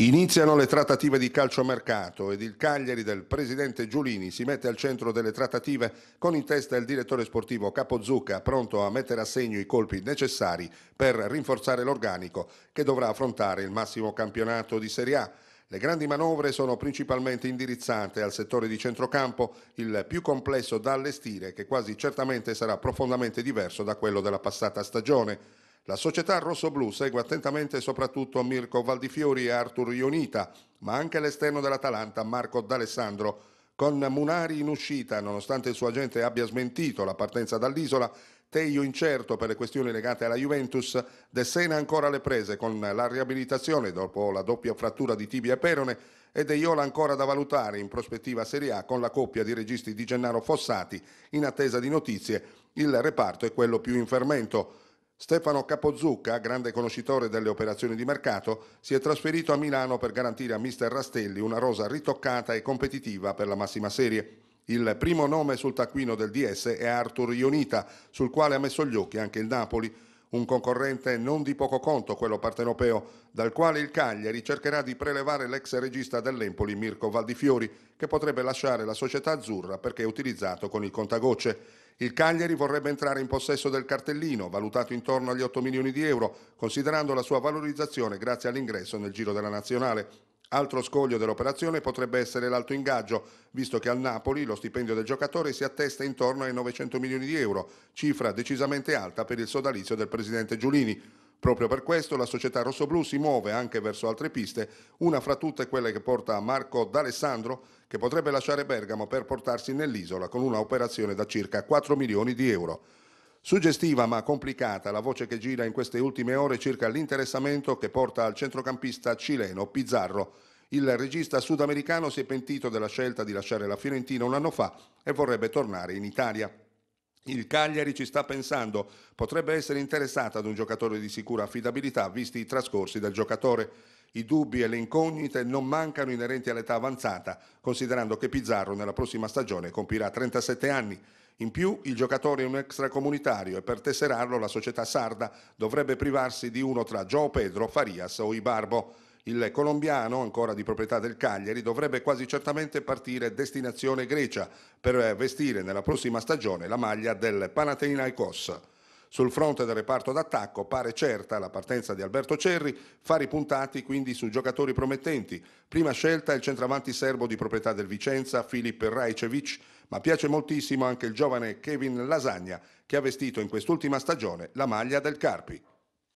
Iniziano le trattative di calciomercato ed il Cagliari del presidente Giulini si mette al centro delle trattative con in testa il direttore sportivo Capozucca pronto a mettere a segno i colpi necessari per rinforzare l'organico che dovrà affrontare il massimo campionato di Serie A. Le grandi manovre sono principalmente indirizzate al settore di centrocampo, il più complesso da allestire che quasi certamente sarà profondamente diverso da quello della passata stagione. La società rossoblù segue attentamente soprattutto Mirko Valdifiori e Artur Ionita, ma anche l'esterno dell'Atalanta Marco D'Alessandro, con Munari in uscita, nonostante il suo agente abbia smentito la partenza dall'isola, Teio incerto per le questioni legate alla Juventus, De Sena ancora alle prese con la riabilitazione dopo la doppia frattura di tibia e perone e De Iola ancora da valutare in prospettiva Serie A con la coppia di registi di Gennaro Fossati in attesa di notizie. Il reparto è quello più in fermento. Stefano Capozucca, grande conoscitore delle operazioni di mercato, si è trasferito a Milano per garantire a Mister Rastelli una rosa ritoccata e competitiva per la massima serie. Il primo nome sul taccuino del DS è Arthur Ionita, sul quale ha messo gli occhi anche il Napoli un concorrente non di poco conto, quello partenopeo, dal quale il Cagliari cercherà di prelevare l'ex regista dell'Empoli Mirko Valdifiori, che potrebbe lasciare la società azzurra perché è utilizzato con il contagocce. Il Cagliari vorrebbe entrare in possesso del cartellino, valutato intorno agli 8 milioni di euro, considerando la sua valorizzazione grazie all'ingresso nel giro della nazionale. Altro scoglio dell'operazione potrebbe essere l'alto ingaggio, visto che al Napoli lo stipendio del giocatore si attesta intorno ai 900 milioni di euro, cifra decisamente alta per il sodalizio del presidente Giulini. Proprio per questo la società rossoblù si muove anche verso altre piste, una fra tutte quella che porta Marco D'Alessandro, che potrebbe lasciare Bergamo per portarsi nell'isola con una operazione da circa 4 milioni di euro. Suggestiva ma complicata la voce che gira in queste ultime ore circa l'interessamento che porta al centrocampista cileno Pizzarro. Il regista sudamericano si è pentito della scelta di lasciare la Fiorentina un anno fa e vorrebbe tornare in Italia. Il Cagliari ci sta pensando, potrebbe essere interessata ad un giocatore di sicura affidabilità visti i trascorsi del giocatore. I dubbi e le incognite non mancano inerenti all'età avanzata, considerando che Pizzarro nella prossima stagione compirà 37 anni. In più il giocatore è un extracomunitario e per tesserarlo la società sarda dovrebbe privarsi di uno tra Gio Pedro, Farias o Ibarbo. Il colombiano, ancora di proprietà del Cagliari, dovrebbe quasi certamente partire destinazione Grecia per vestire nella prossima stagione la maglia del Panathinaikos. Sul fronte del reparto d'attacco pare certa la partenza di Alberto Cerri, fari puntati quindi su giocatori promettenti. Prima scelta il centravanti serbo di proprietà del Vicenza, Filip Rajcevic, ma piace moltissimo anche il giovane Kevin Lasagna che ha vestito in quest'ultima stagione la maglia del Carpi.